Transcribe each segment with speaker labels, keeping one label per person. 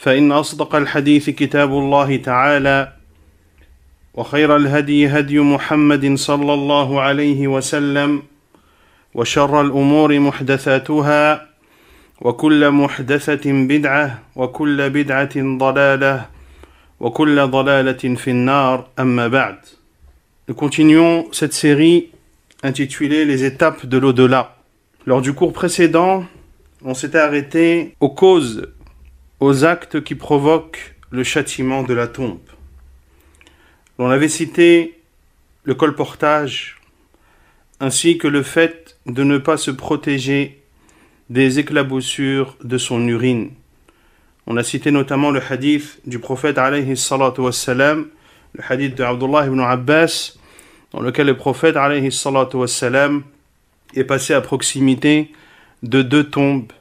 Speaker 1: فإن أصدق الحديث كتاب الله تعالى وخير الهدي هدي محمد صلى الله عليه وسلم وشر الأمور محدثاتها وكل محدثة بدعة وكل بدعة ضلالة وكل ضلالة في النار أما بعد Nous continuons cette série intitulée Les étapes de l'au-delà. Lors du cours précédent, on s'était arrêté aux causes aux actes qui provoquent le châtiment de la tombe. On avait cité le colportage, ainsi que le fait de ne pas se protéger des éclaboussures de son urine. On a cité notamment le hadith du prophète alayhi le hadith de Abdullah ibn Abbas, dans lequel le prophète alayhi est passé à proximité de deux tombes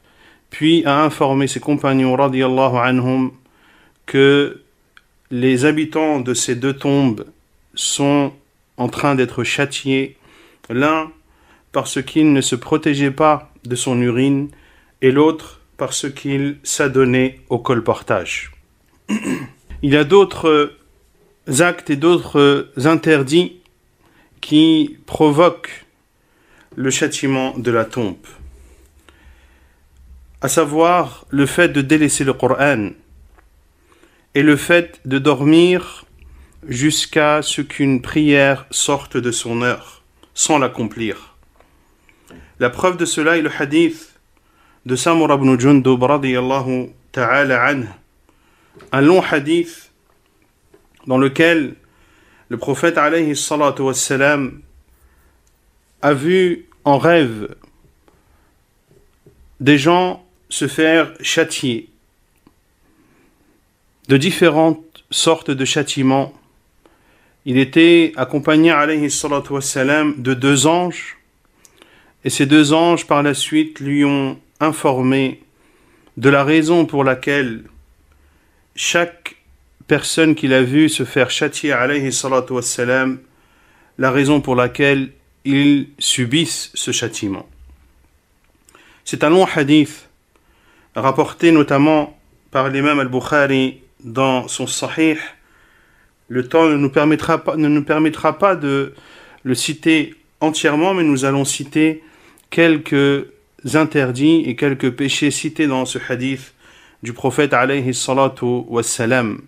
Speaker 1: puis a informé ses compagnons anhum que les habitants de ces deux tombes sont en train d'être châtiés, l'un parce qu'il ne se protégeait pas de son urine et l'autre parce qu'il s'adonnait au colportage. Il y a d'autres actes et d'autres interdits qui provoquent le châtiment de la tombe à savoir le fait de délaisser le Coran et le fait de dormir jusqu'à ce qu'une prière sorte de son heure, sans l'accomplir. La preuve de cela est le hadith de Samur ibn Jundub ta'ala anhu, un long hadith dans lequel le prophète a vu en rêve des gens se faire châtier de différentes sortes de châtiments. Il était accompagné, salatu wassalam, de deux anges, et ces deux anges, par la suite, lui ont informé de la raison pour laquelle chaque personne qu'il a vue se faire châtier, salatu wassalam, la raison pour laquelle ils subissent ce châtiment. C'est un long hadith rapporté notamment par l'imam al-Bukhari dans son Sahih. Le temps ne nous permettra pas, ne nous permettra pas de le citer entièrement, mais nous allons citer quelques interdits et quelques péchés cités dans ce hadith du prophète alayhi salatu wassalam.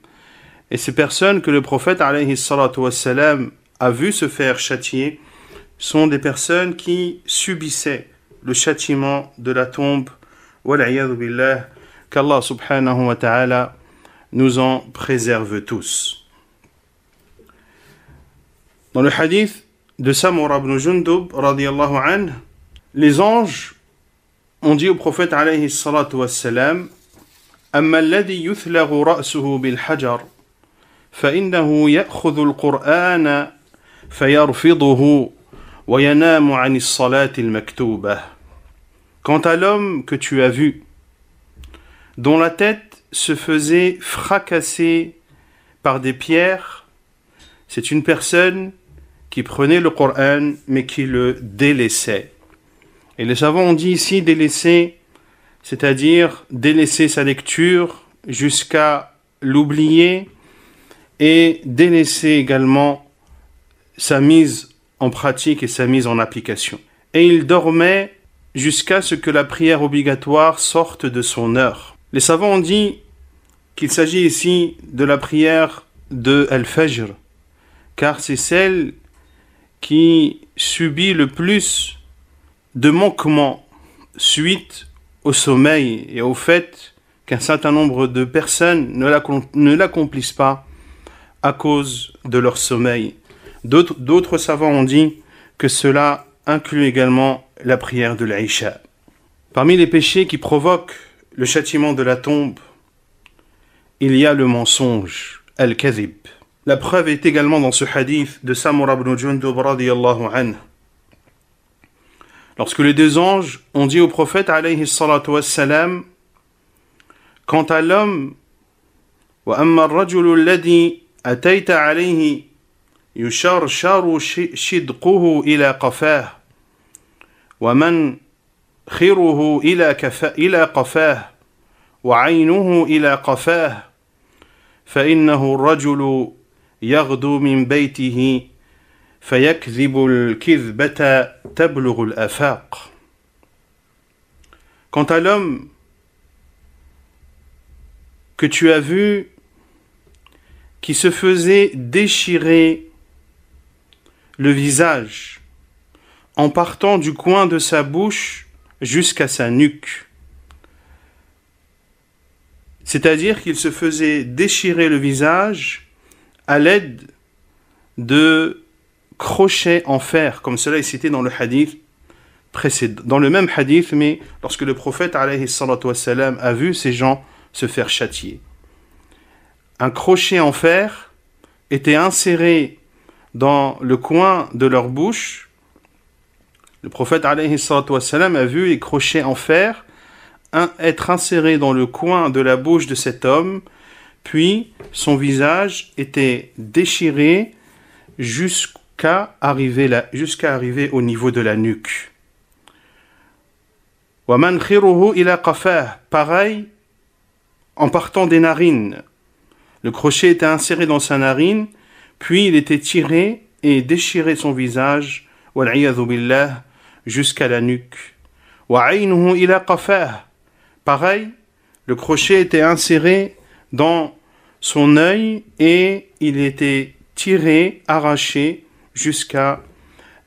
Speaker 1: Et ces personnes que le prophète alayhi salatu wassalam a vu se faire châtier sont des personnes qui subissaient le châtiment de la tombe والعياذ بالله كالله سبحانه وتعالى nous en préserve tous. Dans le hadith de Samoura ibn Jundub radiallahu anhu, les anges ont dit au prophète alayhi salatu wassalam أما الذي يثلغ رأسه بالحجر فإنه يأخذ القرآن فيرفضه وينام عن الصلاة المكتوبة Quant à l'homme que tu as vu, dont la tête se faisait fracasser par des pierres, c'est une personne qui prenait le Coran mais qui le délaissait. Et les savants ont dit ici délaisser, c'est-à-dire délaisser sa lecture jusqu'à l'oublier et délaisser également sa mise en pratique et sa mise en application. Et il dormait jusqu'à ce que la prière obligatoire sorte de son heure. Les savants ont dit qu'il s'agit ici de la prière de Al-Fajr, car c'est celle qui subit le plus de manquements suite au sommeil et au fait qu'un certain nombre de personnes ne l'accomplissent pas à cause de leur sommeil. D'autres savants ont dit que cela inclut également la prière de l'Aïcha. Parmi les péchés qui provoquent le châtiment de la tombe, il y a le mensonge, al-kadhib. La preuve est également dans ce hadith de Samura ibn Jundub Lorsque les deux anges ont dit au prophète alayhi salatu wassalam, quant à l'homme, ومن خره إلى, كفا إلى قفاه وعينه إلى قفاه فإنه الرجل يغدو من بيته فيكذب الكذبة تبلغ الآفاق Quant à l'homme que tu as vu qui se faisait déchirer le visage en partant du coin de sa bouche jusqu'à sa nuque. C'est-à-dire qu'il se faisait déchirer le visage à l'aide de crochets en fer, comme cela est cité dans le hadith précédent, dans le même hadith, mais lorsque le prophète wassalam, a vu ces gens se faire châtier. Un crochet en fer était inséré dans le coin de leur bouche le prophète a vu les crochets en fer un, être insérés dans le coin de la bouche de cet homme, puis son visage était déchiré jusqu'à arriver, arriver au niveau de la nuque. Pareil, en partant des narines. Le crochet était inséré dans sa narine, puis il était tiré et déchiré son visage jusqu'à la nuque. Pareil, le crochet était inséré dans son œil et il était tiré, arraché jusqu'à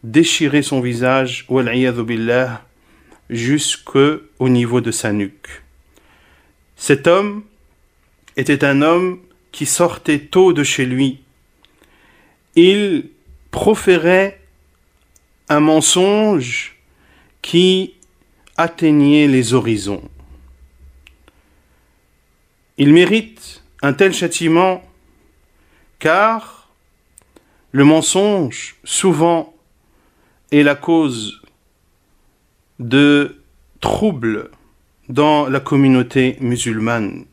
Speaker 1: déchirer son visage, jusqu'au niveau de sa nuque. Cet homme était un homme qui sortait tôt de chez lui. Il proférait un mensonge qui atteignait les horizons. Il mérite un tel châtiment car le mensonge souvent est la cause de troubles dans la communauté musulmane.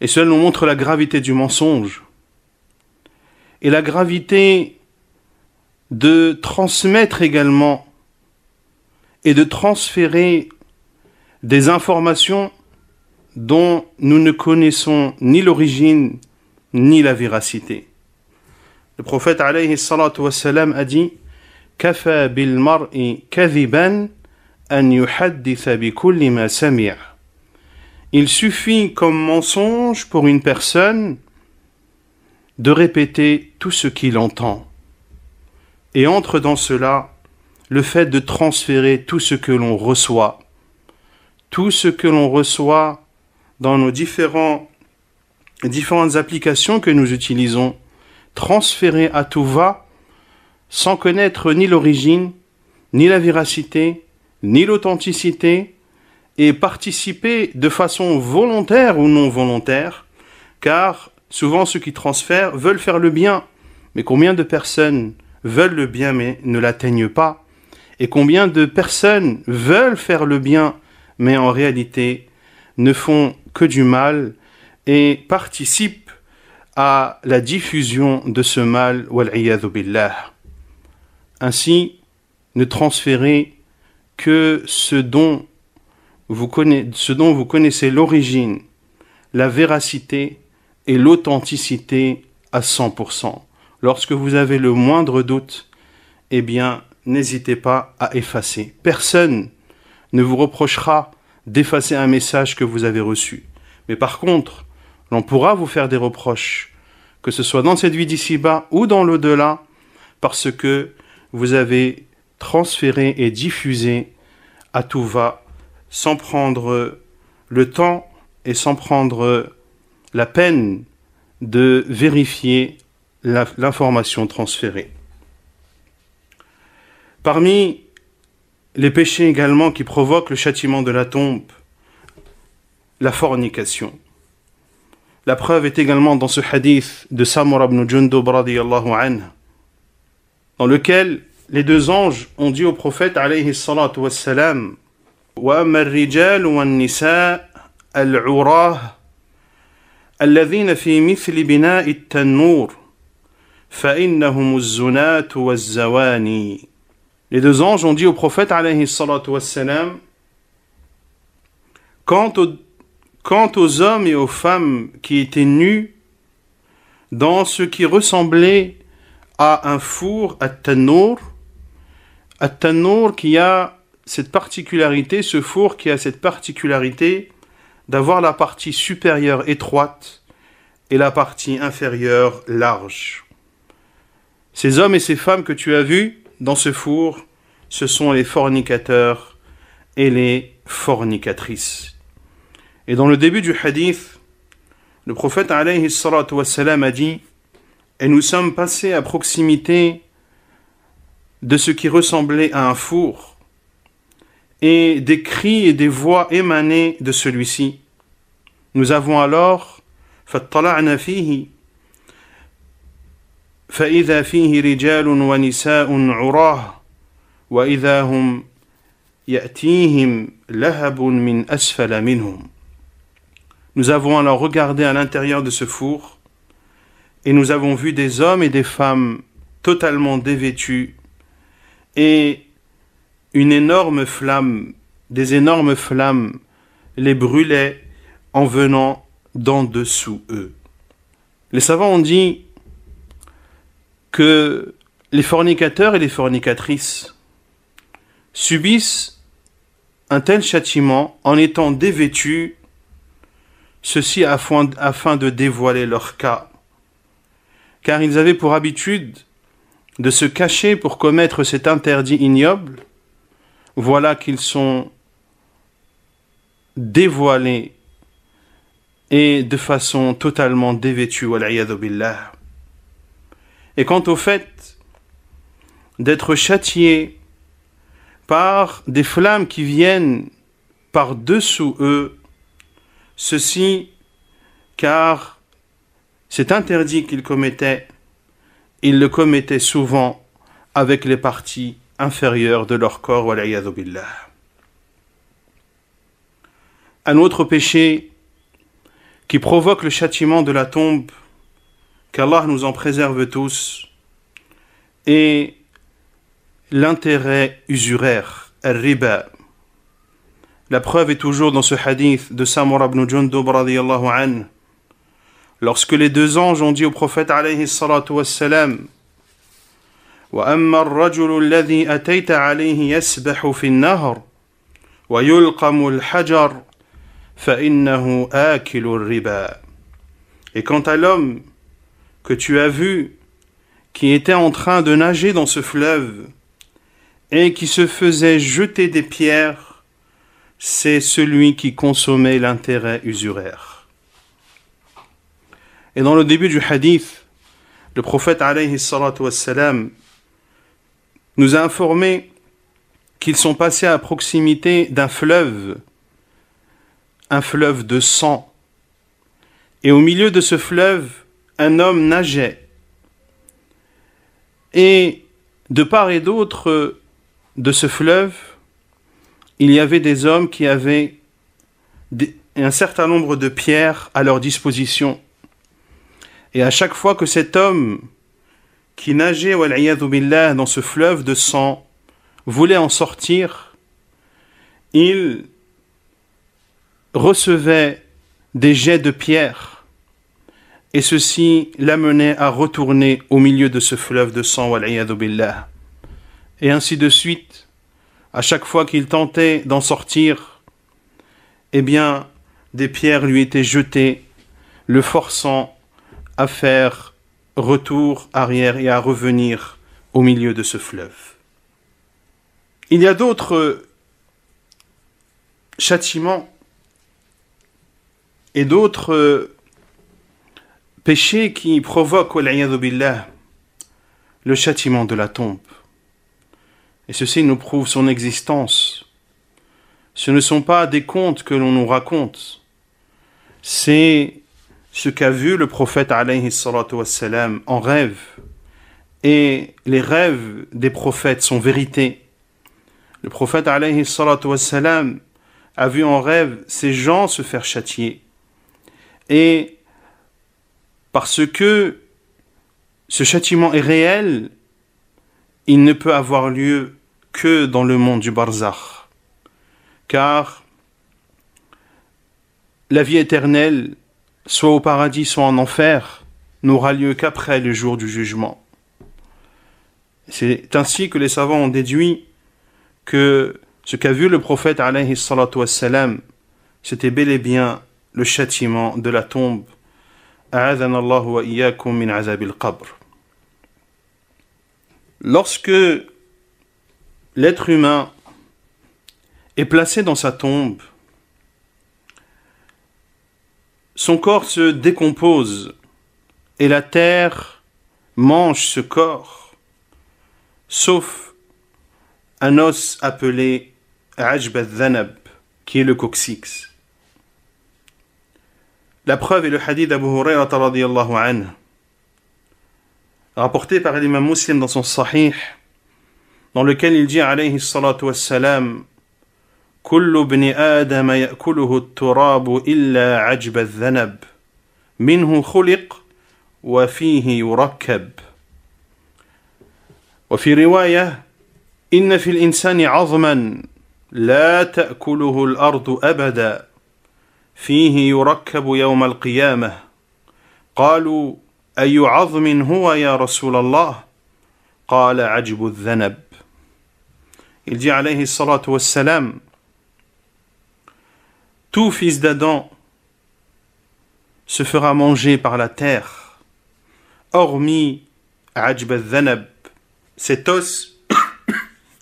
Speaker 1: Et cela nous montre la gravité du mensonge et la gravité de transmettre également et de transférer des informations dont nous ne connaissons ni l'origine ni la véracité. Le prophète alayhi a dit Kafa bil mar'i Il suffit comme mensonge pour une personne de répéter tout ce qu'il entend. Et entre dans cela le fait de transférer tout ce que l'on reçoit, tout ce que l'on reçoit dans nos différents, différentes applications que nous utilisons, transférer à tout va, sans connaître ni l'origine, ni la véracité, ni l'authenticité, et participer de façon volontaire ou non volontaire, car souvent ceux qui transfèrent veulent faire le bien. Mais combien de personnes veulent le bien mais ne l'atteignent pas Et combien de personnes veulent faire le bien mais en réalité ne font que du mal et participent à la diffusion de ce mal billah. Ainsi, ne transférez que ce dont vous, connaissez, ce dont vous connaissez l'origine, la véracité et l'authenticité à 100% lorsque vous avez le moindre doute, eh bien, n'hésitez pas à effacer. Personne ne vous reprochera d'effacer un message que vous avez reçu. Mais par contre, l'on pourra vous faire des reproches, que ce soit dans cette vie d'ici-bas ou dans l'au-delà, parce que vous avez transféré et diffusé à tout va, sans prendre le temps et sans prendre la peine de vérifier l'information transférée. Parmi les péchés également qui provoquent le châtiment de la tombe, la fornication. La preuve est également dans ce hadith de Samur ibn Jundub dans lequel les deux anges ont dit au prophète alayhi salatu wassalam nisa al al al fi misl al les deux anges ont dit au prophète quant, quant aux hommes et aux femmes qui étaient nus dans ce qui ressemblait à un four, à tanour, à qui a cette particularité, ce four qui a cette particularité d'avoir la partie supérieure étroite et la partie inférieure large. Ces hommes et ces femmes que tu as vus dans ce four, ce sont les fornicateurs et les fornicatrices. Et dans le début du hadith, le prophète a dit Et nous sommes passés à proximité de ce qui ressemblait à un four, et des cris et des voix émanaient de celui-ci. Nous avons alors nous avons alors regardé à l'intérieur de ce four et nous avons vu des hommes et des femmes totalement dévêtus et une énorme flamme, des énormes flammes les brûlaient en venant d'en dessous eux. Les savants ont dit que les fornicateurs et les fornicatrices subissent un tel châtiment en étant dévêtus, ceci afin, de dévoiler leur cas. Car ils avaient pour habitude de se cacher pour commettre cet interdit ignoble, voilà qu'ils sont dévoilés et de façon totalement dévêtue, billah. Et quant au fait d'être châtié par des flammes qui viennent par-dessous eux, ceci car c'est interdit qu'ils commettaient, ils le commettaient souvent avec les parties inférieures de leur corps. Un autre péché qui provoque le châtiment de la tombe qu'Allah nous en préserve tous, et l'intérêt usuraire, riba. La preuve est toujours dans ce hadith de Samur ibn Jundub an. Lorsque les deux anges ont dit au prophète alayhi salatu wassalam, وأما الرجل الذي أتيت عليه يسبح في النهر ويلقم الحجر فإنه آكل riba. Et quant à l'homme que tu as vu, qui était en train de nager dans ce fleuve et qui se faisait jeter des pierres, c'est celui qui consommait l'intérêt usuraire. Et dans le début du hadith, le prophète alayhi wassalam, nous a informé qu'ils sont passés à proximité d'un fleuve, un fleuve de sang. Et au milieu de ce fleuve, un homme nageait. Et de part et d'autre de ce fleuve, il y avait des hommes qui avaient un certain nombre de pierres à leur disposition. Et à chaque fois que cet homme qui nageait dans ce fleuve de sang voulait en sortir, il recevait des jets de pierres et ceci l'amenait à retourner au milieu de ce fleuve de sang, billah. Et ainsi de suite, à chaque fois qu'il tentait d'en sortir, eh bien, des pierres lui étaient jetées, le forçant à faire retour arrière et à revenir au milieu de ce fleuve. Il y a d'autres châtiments et d'autres péché qui provoque, billah, le châtiment de la tombe. Et ceci nous prouve son existence. Ce ne sont pas des contes que l'on nous raconte. C'est ce qu'a vu le prophète wassalam, en rêve. Et les rêves des prophètes sont vérité. Le prophète wassalam, a vu en rêve ces gens se faire châtier. Et parce que ce châtiment est réel, il ne peut avoir lieu que dans le monde du barzakh. Car la vie éternelle, soit au paradis, soit en enfer, n'aura lieu qu'après le jour du jugement. C'est ainsi que les savants ont déduit que ce qu'a vu le prophète c'était bel et bien le châtiment de la tombe Lorsque l'être humain est placé dans sa tombe, son corps se décompose et la terre mange ce corps, sauf un os appelé Ajb al qui est le coccyx. La preuve est le hadith d'Abu Huraira radiallahu anhu, rapporté par l'imam muslim dans son sahih, dans lequel il dit alayhi salatu wassalam, كل ابن آدم يأكله التراب إلا عجب الذنب منه خلق وفيه يركب وفي رواية إن في الإنسان عظما لا تأكله الأرض أبدا فيه يركب يوم القيامه قالوا اي عظم هو يا رسول الله قال عجب الذنب الجي عليه الصلاه والسلام tout fils d'adam se fera manger par la terre hormis عجب الذنب cet os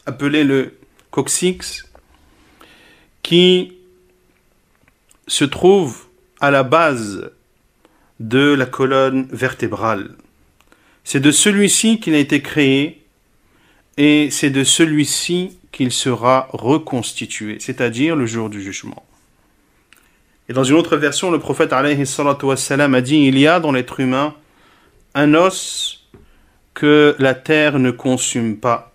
Speaker 1: appelé le coccyx qui se trouve à la base de la colonne vertébrale. C'est de celui-ci qu'il a été créé et c'est de celui-ci qu'il sera reconstitué, c'est-à-dire le jour du jugement. Et dans une autre version, le prophète a dit Il y a dans l'être humain un os que la terre ne consume pas.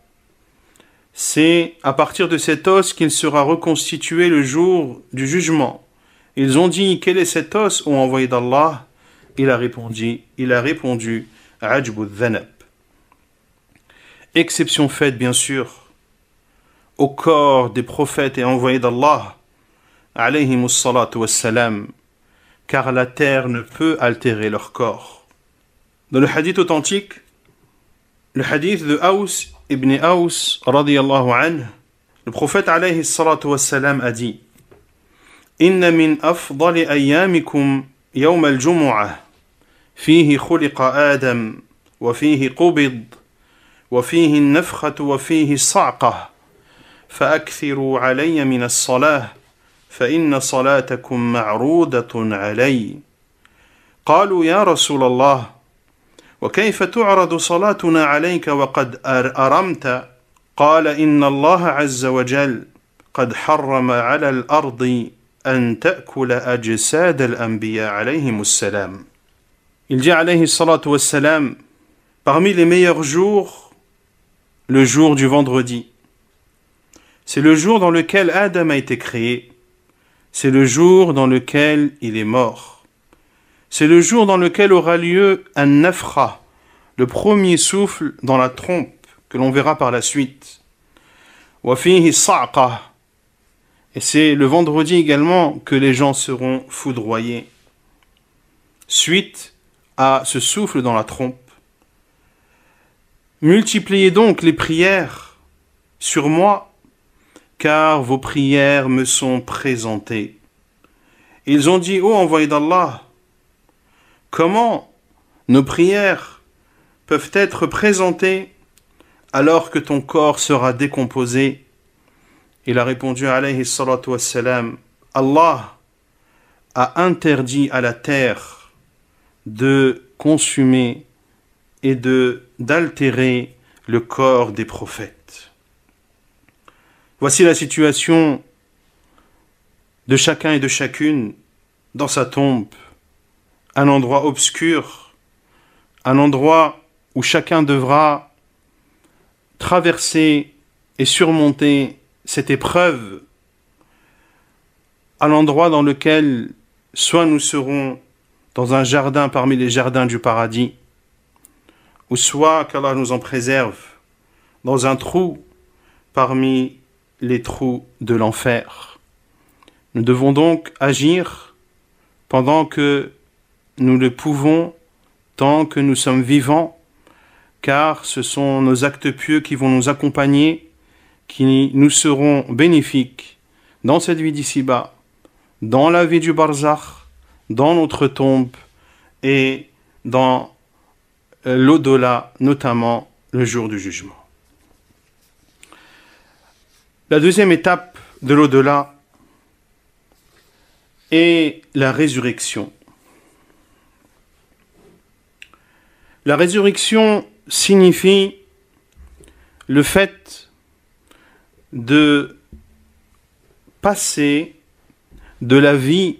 Speaker 1: C'est à partir de cet os qu'il sera reconstitué le jour du jugement. Ils ont dit Quel est cet os ou envoyé d'Allah Il a répondu Il a répondu Exception faite, bien sûr, au corps des prophètes et envoyés d'Allah, car la terre ne peut altérer leur corps. Dans le hadith authentique, le hadith de Aous ibn Aous, le prophète a dit إن من أفضل أيامكم يوم الجمعة فيه خلق آدم وفيه قبض وفيه النفخة وفيه الصعقة فأكثروا علي من الصلاة فإن صلاتكم معروضة علي قالوا يا رسول الله وكيف تعرض صلاتنا عليك وقد أرمت قال إن الله عز وجل قد حرم على الأرض عليهم السلام. Il dit Parmi les meilleurs jours, le jour du vendredi. C'est le jour dans lequel Adam a été créé. C'est le jour dans lequel il est mort. C'est le jour dans lequel aura lieu un nafra, le premier souffle dans la trompe que l'on verra par la suite. وفيه et c'est le vendredi également que les gens seront foudroyés. Suite à ce souffle dans la trompe. Multipliez donc les prières sur moi, car vos prières me sont présentées. Ils ont dit, ô oh, envoyé d'Allah, comment nos prières peuvent être présentées alors que ton corps sera décomposé il a répondu alayhi Allah a interdit à la terre de consumer et de d'altérer le corps des prophètes. Voici la situation de chacun et de chacune dans sa tombe, un endroit obscur, un endroit où chacun devra traverser et surmonter cette épreuve à l'endroit dans lequel soit nous serons dans un jardin parmi les jardins du paradis, ou soit qu'Allah nous en préserve dans un trou parmi les trous de l'enfer. Nous devons donc agir pendant que nous le pouvons, tant que nous sommes vivants, car ce sont nos actes pieux qui vont nous accompagner qui nous seront bénéfiques dans cette vie d'ici-bas, dans la vie du barzakh, dans notre tombe et dans euh, l'au-delà, notamment le jour du jugement. La deuxième étape de l'au-delà est la résurrection. La résurrection signifie le fait de passer de la vie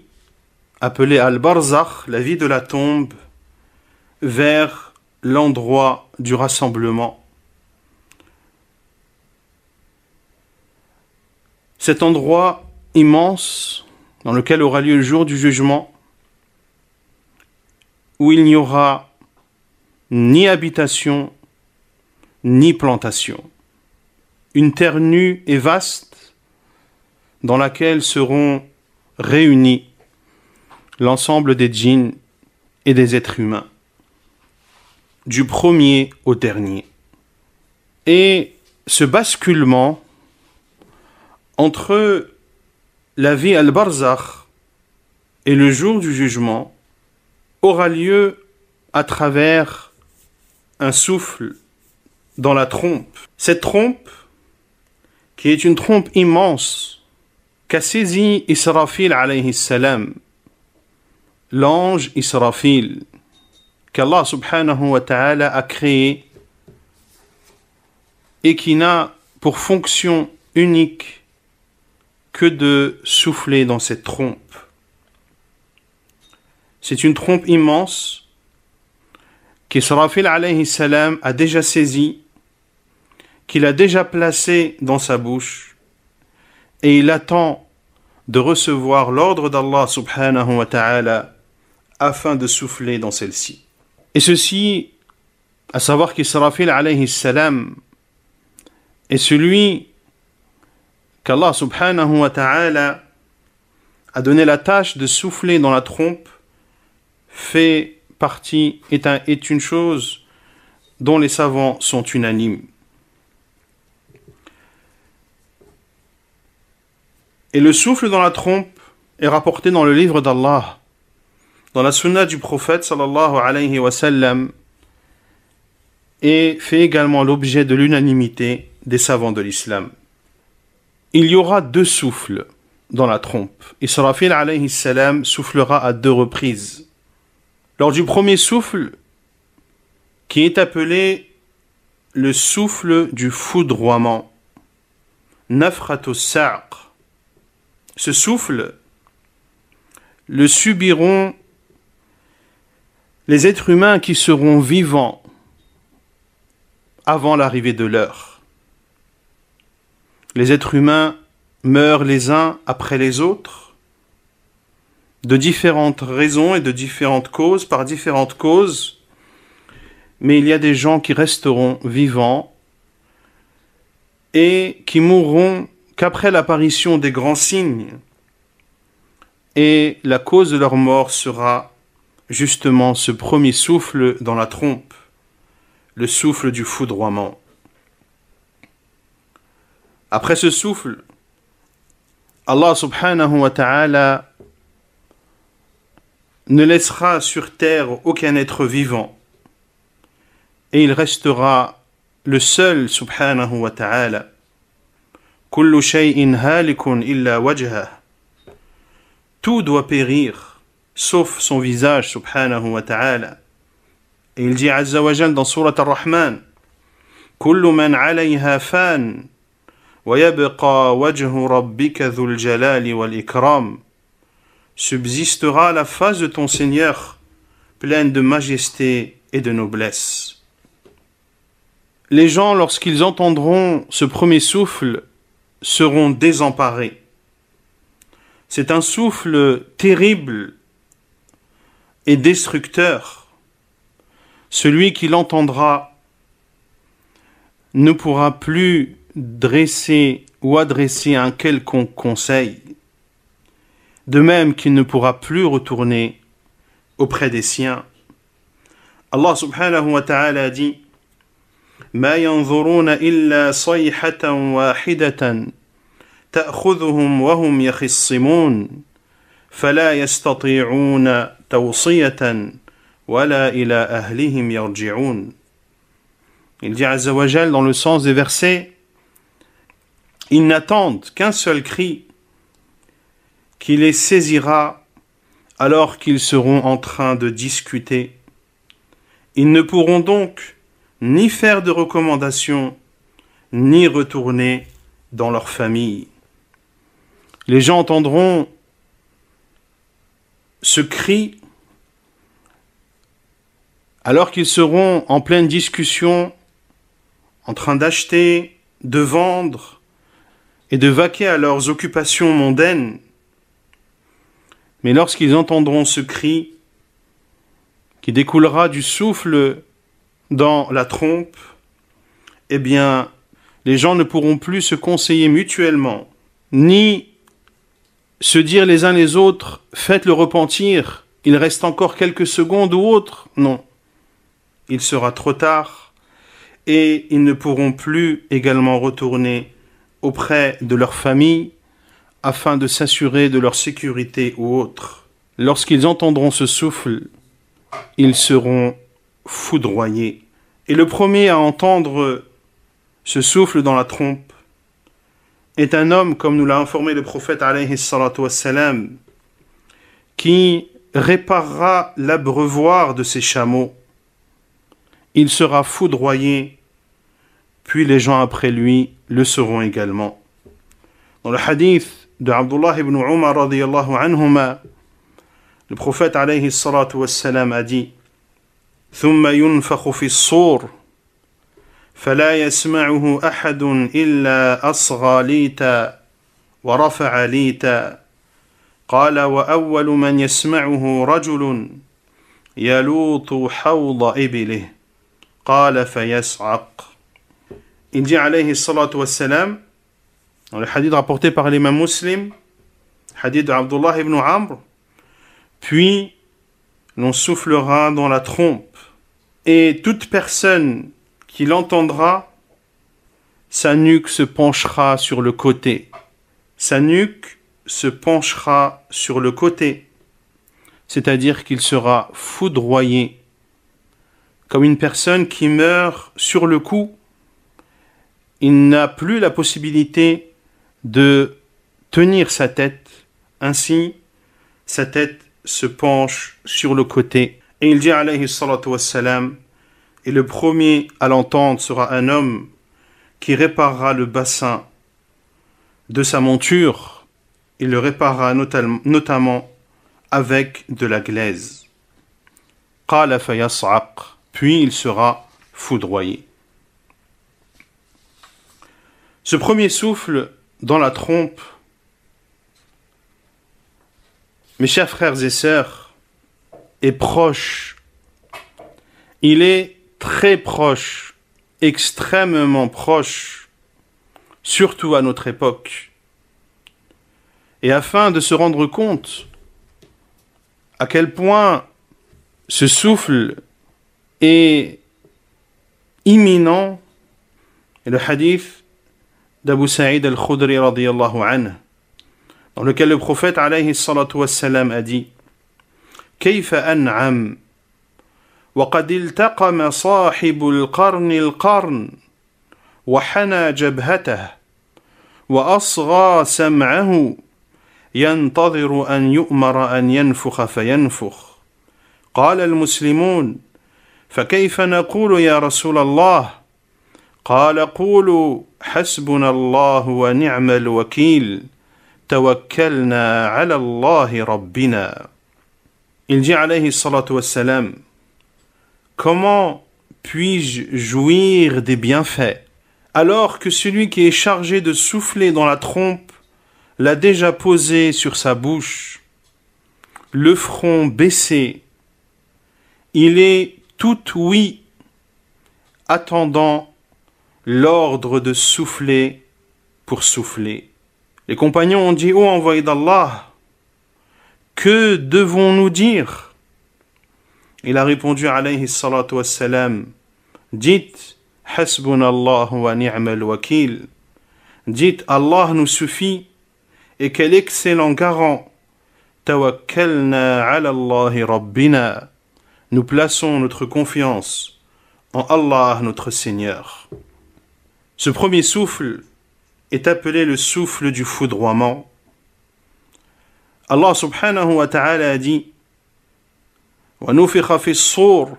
Speaker 1: appelée al-barzakh, la vie de la tombe, vers l'endroit du rassemblement. Cet endroit immense dans lequel aura lieu le jour du jugement, où il n'y aura ni habitation, ni plantation une terre nue et vaste dans laquelle seront réunis l'ensemble des djinns et des êtres humains, du premier au dernier. Et ce basculement entre la vie al-Barzakh et le jour du jugement aura lieu à travers un souffle dans la trompe. Cette trompe qui est une trompe immense qu'a saisi Israfil alayhi salam, l'ange Israfil, qu'Allah subhanahu wa ta'ala a créé et qui n'a pour fonction unique que de souffler dans cette trompe. C'est une trompe immense qu'Israfil alayhi salam a déjà saisie qu'il a déjà placé dans sa bouche et il attend de recevoir l'ordre d'Allah subhanahu wa ta'ala afin de souffler dans celle-ci. Et ceci, à savoir qu'Israfil alayhi salam est celui qu'Allah subhanahu wa ta'ala a donné la tâche de souffler dans la trompe fait partie, est, est une chose dont les savants sont unanimes. Et le souffle dans la trompe est rapporté dans le livre d'Allah, dans la sunna du prophète sallallahu alayhi wa et fait également l'objet de l'unanimité des savants de l'islam. Il y aura deux souffles dans la trompe. Israfil alayhi salam soufflera à deux reprises. Lors du premier souffle, qui est appelé le souffle du foudroiement, nafratu saq ce souffle, le subiront les êtres humains qui seront vivants avant l'arrivée de l'heure. Les êtres humains meurent les uns après les autres, de différentes raisons et de différentes causes, par différentes causes, mais il y a des gens qui resteront vivants et qui mourront qu'après l'apparition des grands signes, et la cause de leur mort sera justement ce premier souffle dans la trompe, le souffle du foudroiement. Après ce souffle, Allah subhanahu wa ta'ala ne laissera sur terre aucun être vivant, et il restera le seul subhanahu wa ta'ala tout doit périr, sauf son visage, subhanahu wa ta'ala. Et il dit Azza wa dans Surat Ar-Rahman Kullu man alayha fan, wa wajhu rabbika dhul jalali Subsistera la face de ton Seigneur, pleine de majesté et de noblesse. Les gens, lorsqu'ils entendront ce premier souffle, seront désemparés. C'est un souffle terrible et destructeur. Celui qui l'entendra ne pourra plus dresser ou adresser un quelconque conseil, de même qu'il ne pourra plus retourner auprès des siens. Allah subhanahu wa ta'ala dit ما ينظرون إلا صيحة واحدة تأخذهم وهم يخصمون فلا يستطيعون توصية ولا إلى أهلهم يرجعون Il dit Azza wa dans le sens des versets Ils n'attendent qu'un seul cri qui les saisira alors qu'ils seront en train de discuter. Ils ne pourront donc ni faire de recommandations, ni retourner dans leur famille. Les gens entendront ce cri alors qu'ils seront en pleine discussion, en train d'acheter, de vendre et de vaquer à leurs occupations mondaines. Mais lorsqu'ils entendront ce cri qui découlera du souffle dans la trompe, eh bien, les gens ne pourront plus se conseiller mutuellement, ni se dire les uns les autres, faites le repentir, il reste encore quelques secondes ou autres. Non, il sera trop tard, et ils ne pourront plus également retourner auprès de leur famille afin de s'assurer de leur sécurité ou autre. Lorsqu'ils entendront ce souffle, ils seront foudroyé, et le premier à entendre ce souffle dans la trompe est un homme, comme nous l'a informé le prophète alayhi wassalam, qui réparera l'abreuvoir de ses chameaux. Il sera foudroyé, puis les gens après lui le seront également. Dans le hadith de Abdullah ibn Umar le prophète alayhi a dit ثم ينفخ في الصور فلا يسمعه احد الا اصغى ليتا ورفع ليتا قال واول من يسمعه رجل يلوط حوض ابله قال فيسعق ان جاء عليه الصلاه والسلام الحديث رابطي par l'imam مسلم حديث عبد الله بن عمرو puis l'on soufflera dans la trompe Et toute personne qui l'entendra, sa nuque se penchera sur le côté. Sa nuque se penchera sur le côté, c'est-à-dire qu'il sera foudroyé, comme une personne qui meurt sur le coup. Il n'a plus la possibilité de tenir sa tête. Ainsi, sa tête se penche sur le côté. Et il dit alayhi salatu wassalam, et le premier à l'entendre sera un homme qui réparera le bassin de sa monture, il le réparera notamment avec de la glaise. Puis il sera foudroyé. Ce premier souffle dans la trompe, mes chers frères et sœurs, est proche. Il est très proche, extrêmement proche, surtout à notre époque. Et afin de se rendre compte à quel point ce souffle est imminent, le hadith d'Abu Saïd al-Khudri anhu, dans lequel le prophète a dit كيف أنعم وقد التقم صاحب القرن القرن وحنى جبهته وأصغى سمعه ينتظر أن يؤمر أن ينفخ فينفخ قال المسلمون فكيف نقول يا رسول الله قال قولوا حسبنا الله ونعم الوكيل توكلنا على الله ربنا Il dit alayhi salatu salam comment puis-je jouir des bienfaits alors que celui qui est chargé de souffler dans la trompe l'a déjà posé sur sa bouche, le front baissé, il est tout oui, attendant l'ordre de souffler pour souffler. Les compagnons ont dit, ô oh, envoyé d'Allah, que devons-nous dire Il a répondu alayhi salatu wassalam Dites hasbunallahu wa ni'mal wakil. Dites Allah nous suffit et quel excellent garant. Tawakkalna ala Allahi rabbina. Nous plaçons notre confiance en Allah notre Seigneur. Ce premier souffle est appelé le souffle du foudroiement Allah subhanahu wa ta'ala dit ونفخ في الصور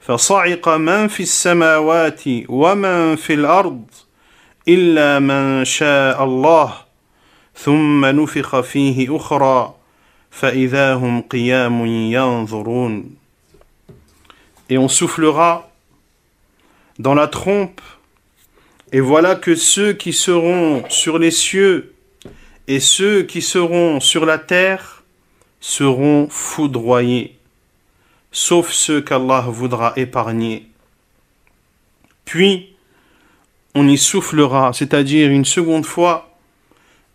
Speaker 1: فصعق من في السماوات ومن في الارض الا من شاء الله ثم نفخ فيه اخرى فاذا هم قيام ينظرون Et on soufflera dans la trompe, et voilà que ceux qui seront sur les cieux et ceux qui seront sur la terre seront foudroyés, sauf ceux qu'Allah voudra épargner. Puis, on y soufflera, c'est-à-dire une seconde fois,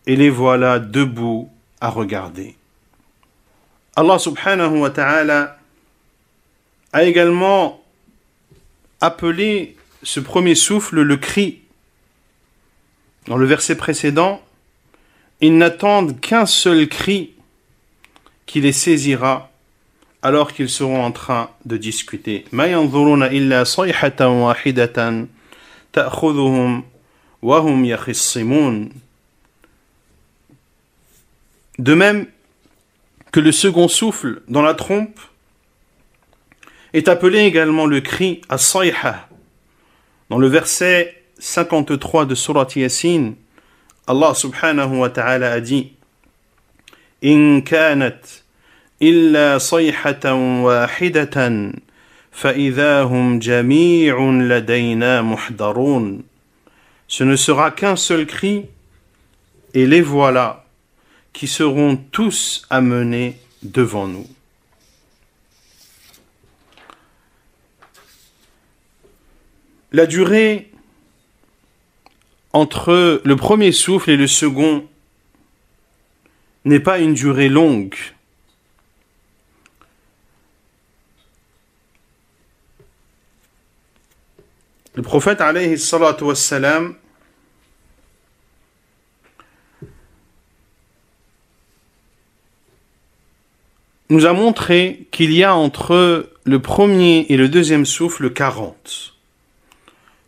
Speaker 1: et les voilà debout à regarder. Allah subhanahu wa ta'ala a également appelé ce premier souffle le cri. Dans le verset précédent, ils n'attendent qu'un seul cri qui les saisira alors qu'ils seront en train de discuter. Hum de même que le second souffle dans la trompe est appelé également le cri as dans le verset 53 de Surat Yassin. Allah subhanahu wa ta'ala a dit In kanat illa sayhatan wahidatan فإذا هم جميع لدينا محضرون Ce ne sera qu'un seul cri, et les voilà, qui seront tous amenés devant nous. La durée entre le premier souffle et le second n'est pas une durée longue. Le prophète alayhi nous a montré qu'il y a entre le premier et le deuxième souffle 40.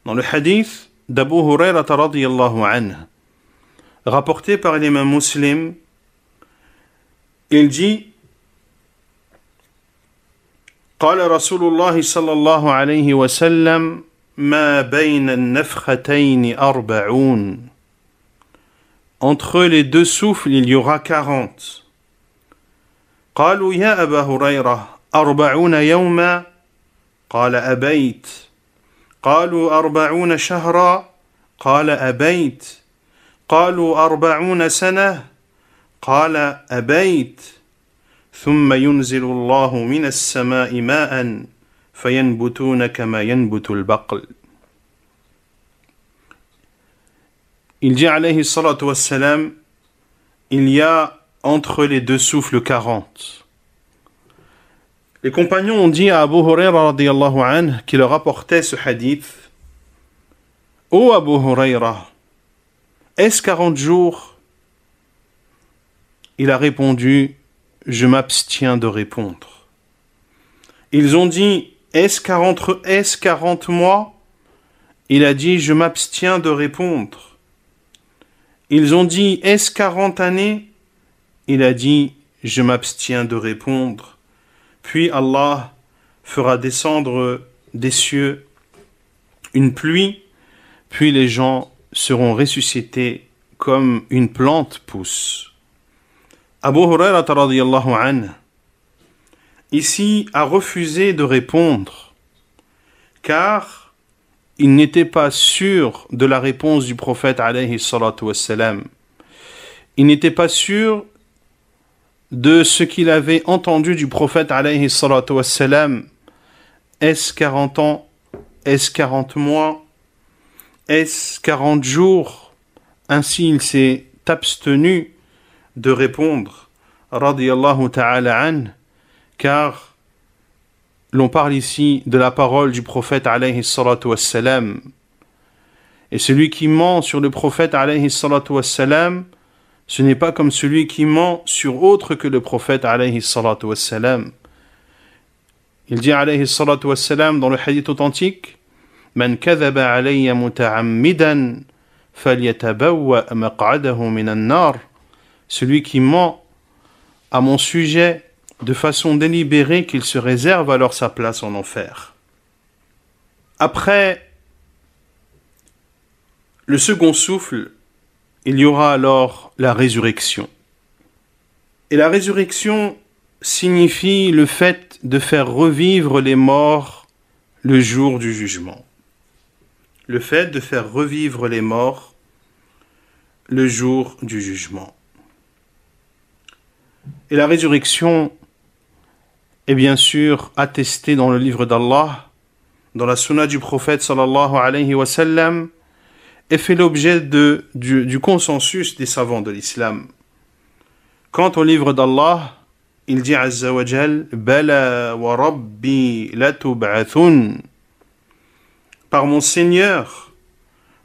Speaker 1: Dans le hadith, d'Abu Huraira radiallahu anhu, rapporté par l'imam muslim, il dit قال رسول الله صلى الله عليه وسلم ما بين النفختين أربعون Entre les deux souffles, il y aura quarante. قالوا يا أبا هريرة أربعون يوما قال أبيت قالوا أربعون شهرا قال أبيت قالوا أربعون سنة قال أبيت ثم ينزل الله من السماء ماء فينبتون كما ينبت البقل Il dit alayhi salatu wassalam, il y a entre les deux souffles quarante. Les compagnons ont dit à Abu Huraira qui leur apportait ce hadith Ô Abu Huraira, est-ce 40 jours Il a répondu Je m'abstiens de répondre. Ils ont dit Est-ce 40, est 40 mois Il a dit Je m'abstiens de répondre. Ils ont dit Est-ce 40 années Il a dit Je m'abstiens de répondre. Puis Allah fera descendre des cieux une pluie, puis les gens seront ressuscités comme une plante pousse. Abu Huraira ici a refusé de répondre, car il n'était pas sûr de la réponse du prophète alayhi Il n'était pas sûr de ce qu'il avait entendu du prophète alayhi salatu wassalam. Est-ce 40 ans Est-ce 40 mois Est-ce 40 jours Ainsi il s'est abstenu de répondre, radiyallahu ta'ala an, car l'on parle ici de la parole du prophète alayhi salatu wassalam. Et celui qui ment sur le prophète alayhi salatu wassalam, ce n'est pas comme celui qui ment sur autre que le prophète alayhi salatu wassalam. Il dit alayhi salatu wassalam dans le hadith authentique Celui qui ment à mon sujet de façon délibérée qu'il se réserve alors sa place en enfer. Après le second souffle, il y aura alors la résurrection. Et la résurrection signifie le fait de faire revivre les morts le jour du jugement. Le fait de faire revivre les morts le jour du jugement. Et la résurrection est bien sûr attestée dans le livre d'Allah, dans la sunna du prophète sallallahu alayhi wa sallam, et fait l'objet de, du, consensus des savants de l'islam. Quant au livre d'Allah, il dit Azza wa Bala Par mon Seigneur,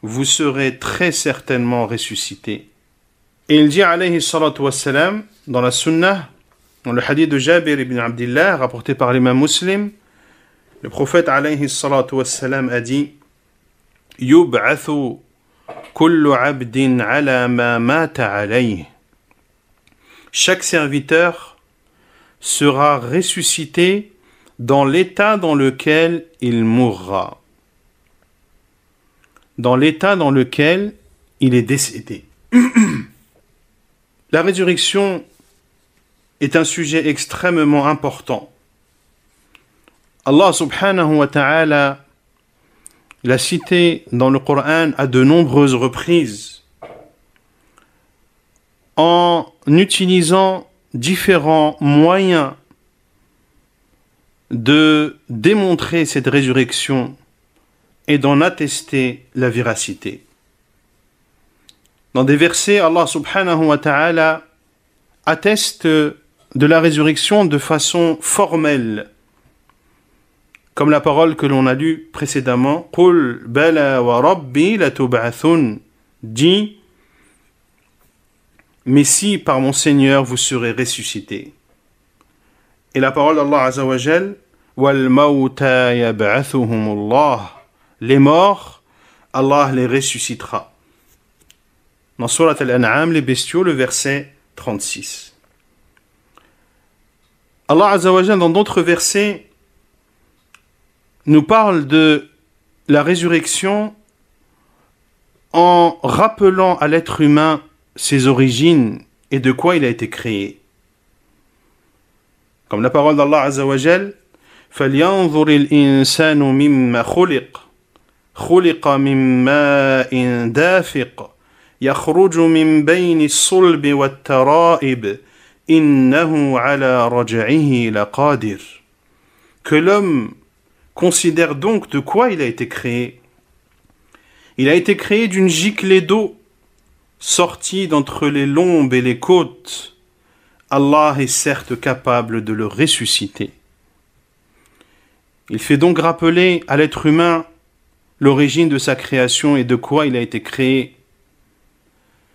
Speaker 1: vous serez très certainement ressuscité Et il dit alayhi dans la sunnah, dans le hadith de Jabir ibn Abdullah rapporté par l'imam muslim, le prophète alayhi a dit chaque serviteur sera ressuscité dans l'état dans lequel il mourra, dans l'état dans lequel il est décédé. La résurrection est un sujet extrêmement important. Allah subhanahu wa ta'ala la cité dans le Coran à de nombreuses reprises en utilisant différents moyens de démontrer cette résurrection et d'en attester la véracité. Dans des versets, Allah subhanahu wa ta'ala atteste de la résurrection de façon formelle comme la parole que l'on a lue précédemment, Qul Dit, mais si par mon Seigneur vous serez ressuscités. Et la parole d'Allah Jal, « les morts, Allah les ressuscitera. Dans Surat Al-An'am, les bestiaux, le verset 36. Allah Jal, dans d'autres versets, nous parle de la résurrection en rappelant à l'être humain ses origines et de quoi il a été créé. Comme la parole d'Allah Azzawajal, فَلْيَنْظُرِ الْإِنسَانُ مِمَّا خُلِقَ خُلِقَ مِمَّا مَاءٍ دَافِقَ يَخْرُجُ مِنْ بَيْنِ الصُّلْبِ وَالتَّرَائِبِ إِنَّهُ عَلَى رَجْعِهِ لَقَادِرٌ Que l'homme Considère donc de quoi il a été créé. Il a été créé d'une giclée d'eau sortie d'entre les lombes et les côtes. Allah est certes capable de le ressusciter. Il fait donc rappeler à l'être humain l'origine de sa création et de quoi il a été créé,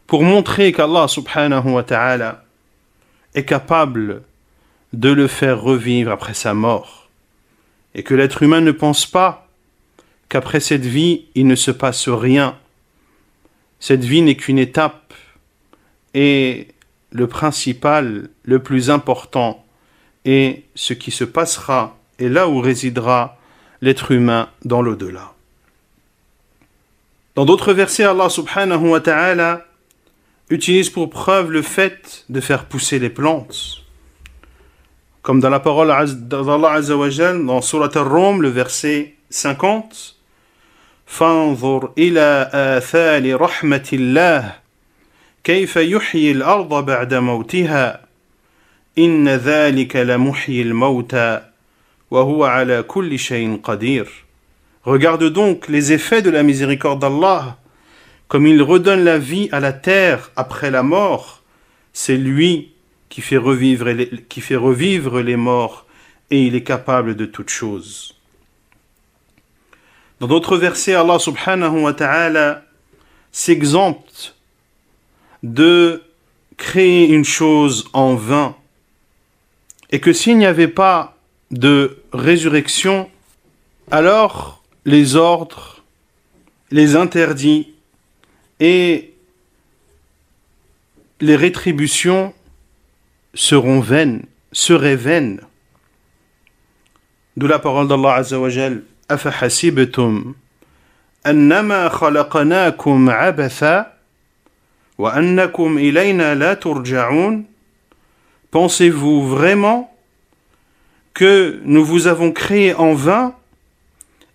Speaker 1: pour montrer qu'Allah subhanahu wa ta'ala est capable de le faire revivre après sa mort et que l'être humain ne pense pas qu'après cette vie, il ne se passe rien. Cette vie n'est qu'une étape, et le principal, le plus important, est ce qui se passera et là où résidera l'être humain dans l'au-delà. Dans d'autres versets, Allah subhanahu wa ta'ala utilise pour preuve le fait de faire pousser les plantes comme dans la parole d'Allah Azzawajal, dans Surat al-Rum, le verset 50, فانظر إلى آثار رحمة الله كيف يحيي الأرض بعد موتها إن ذلك لمحيي الموتى وهو على كل شيء قدير Regarde donc les effets de la miséricorde d'Allah, comme il redonne la vie à la terre après la mort. C'est lui qui fait revivre les, qui fait revivre les morts, et il est capable de toutes choses. Dans d'autres versets, Allah subhanahu wa ta'ala s'exempte de créer une chose en vain et que s'il n'y avait pas de résurrection, alors les ordres, les interdits et les rétributions seront vaines, seraient vaines. D'où la parole d'Allah Azzawajal. kum أنما wa wa annakum ilayna la turjaun. Pensez-vous vraiment que nous vous avons créé en vain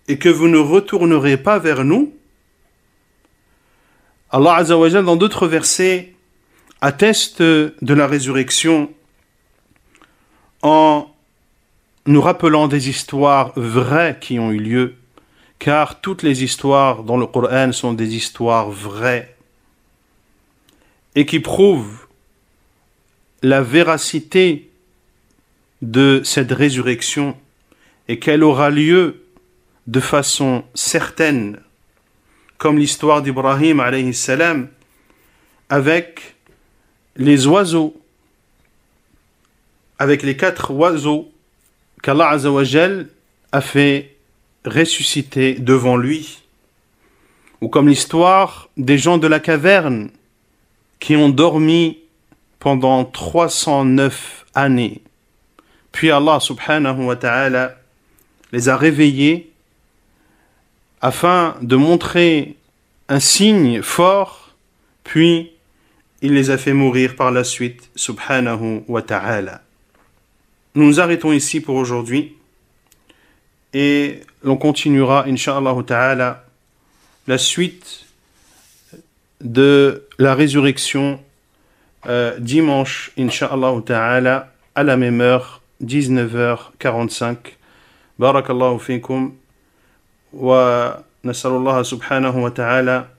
Speaker 1: et que vous ne retournerez pas vers nous Allah Azza wa dans d'autres versets atteste de la résurrection en nous rappelant des histoires vraies qui ont eu lieu, car toutes les histoires dans le Coran sont des histoires vraies et qui prouvent la véracité de cette résurrection et qu'elle aura lieu de façon certaine, comme l'histoire d'Ibrahim salam avec les oiseaux, avec les quatre oiseaux qu'Allah a fait ressusciter devant lui, ou comme l'histoire des gens de la caverne qui ont dormi pendant 309 années. Puis Allah subhanahu wa ta'ala les a réveillés afin de montrer un signe fort, puis il les a fait mourir par la suite, subhanahu wa ta'ala. Nous nous arrêtons ici pour aujourd'hui et l'on continuera, inshallah ta'ala, la suite de la résurrection euh, dimanche, inshallah ta'ala, à la même heure, 19h45. Barakallahu fikum wa nasallallahu subhanahu wa ta'ala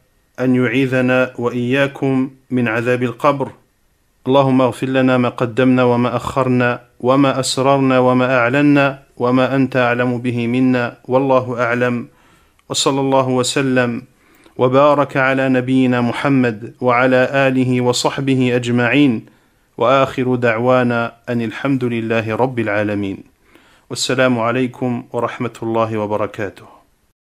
Speaker 1: أن يعيذنا وإياكم من عذاب القبر اللهم اغفر لنا ما قدمنا وما أخرنا وما أسررنا وما أعلنا وما أنت أعلم به منا والله أعلم وصلى الله وسلم وبارك على نبينا محمد وعلى آله وصحبه أجمعين وآخر دعوانا أن الحمد لله رب العالمين والسلام عليكم ورحمة الله وبركاته